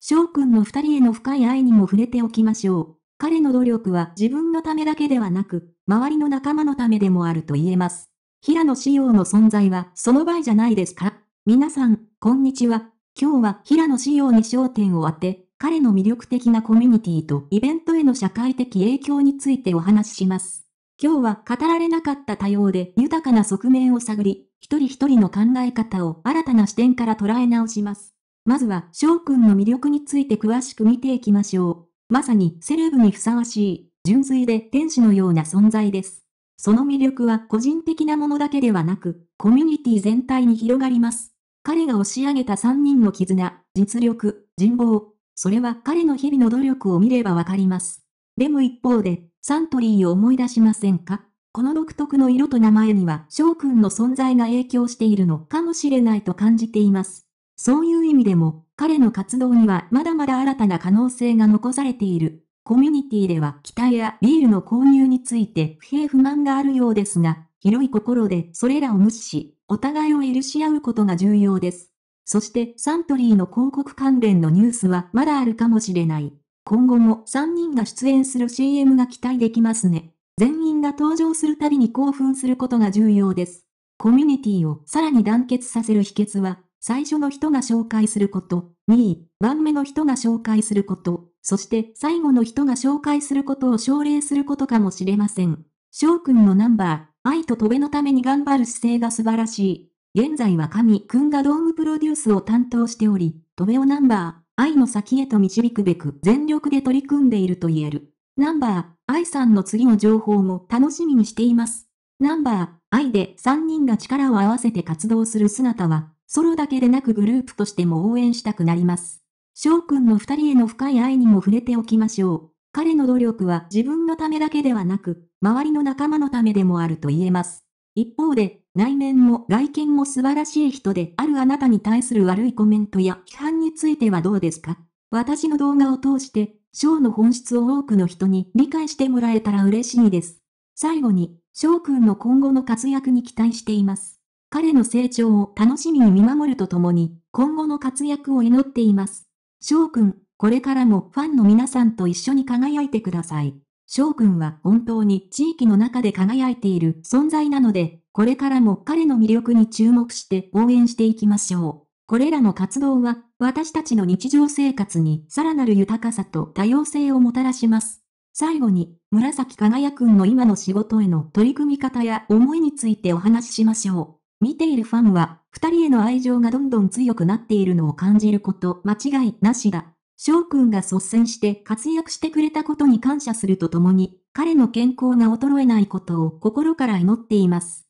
翔くんの二人への深い愛にも触れておきましょう。彼の努力は自分のためだけではなく、周りの仲間のためでもあると言えます。平野紫耀の存在はその場合じゃないですか皆さん、こんにちは。今日は平野紫耀に焦点を当て、彼の魅力的なコミュニティとイベントへの社会的影響についてお話しします。今日は語られなかった多様で豊かな側面を探り、一人一人の考え方を新たな視点から捉え直します。まずは翔くんの魅力について詳しく見ていきましょう。まさにセレブにふさわしい、純粋で天使のような存在です。その魅力は個人的なものだけではなく、コミュニティ全体に広がります。彼が押し上げた3人の絆、実力、人望。それは彼の日々の努力を見ればわかります。でも一方で、サントリーを思い出しませんかこの独特の色と名前には翔くんの存在が影響しているのかもしれないと感じています。そういう意味でも、彼の活動にはまだまだ新たな可能性が残されている。コミュニティでは期待やビールの購入について不平不満があるようですが、広い心でそれらを無視し、お互いを許し合うことが重要です。そしてサントリーの広告関連のニュースはまだあるかもしれない。今後も3人が出演する CM が期待できますね。全員が登場するたびに興奮することが重要です。コミュニティをさらに団結させる秘訣は、最初の人が紹介すること、2番目の人が紹介すること、そして最後の人が紹介することを奨励することかもしれません。翔くんのナンバー、愛と飛べのために頑張る姿勢が素晴らしい。現在は神くんがドームプロデュースを担当しており、飛べをナンバー、愛の先へと導くべく全力で取り組んでいると言える。ナンバー、愛さんの次の情報も楽しみにしています。ナンバー、愛で3人が力を合わせて活動する姿は、ソロだけでなくグループとしても応援したくなります。翔くんの二人への深い愛にも触れておきましょう。彼の努力は自分のためだけではなく、周りの仲間のためでもあると言えます。一方で、内面も外見も素晴らしい人であるあなたに対する悪いコメントや批判についてはどうですか私の動画を通して、翔の本質を多くの人に理解してもらえたら嬉しいです。最後に、翔くんの今後の活躍に期待しています。彼の成長を楽しみに見守るとともに、今後の活躍を祈っています。翔くん、これからもファンの皆さんと一緒に輝いてください。翔くんは本当に地域の中で輝いている存在なので、これからも彼の魅力に注目して応援していきましょう。これらの活動は、私たちの日常生活にさらなる豊かさと多様性をもたらします。最後に、紫輝くんの今の仕事への取り組み方や思いについてお話ししましょう。見ているファンは、二人への愛情がどんどん強くなっているのを感じること間違いなしだ。翔くんが率先して活躍してくれたことに感謝するとともに、彼の健康が衰えないことを心から祈っています。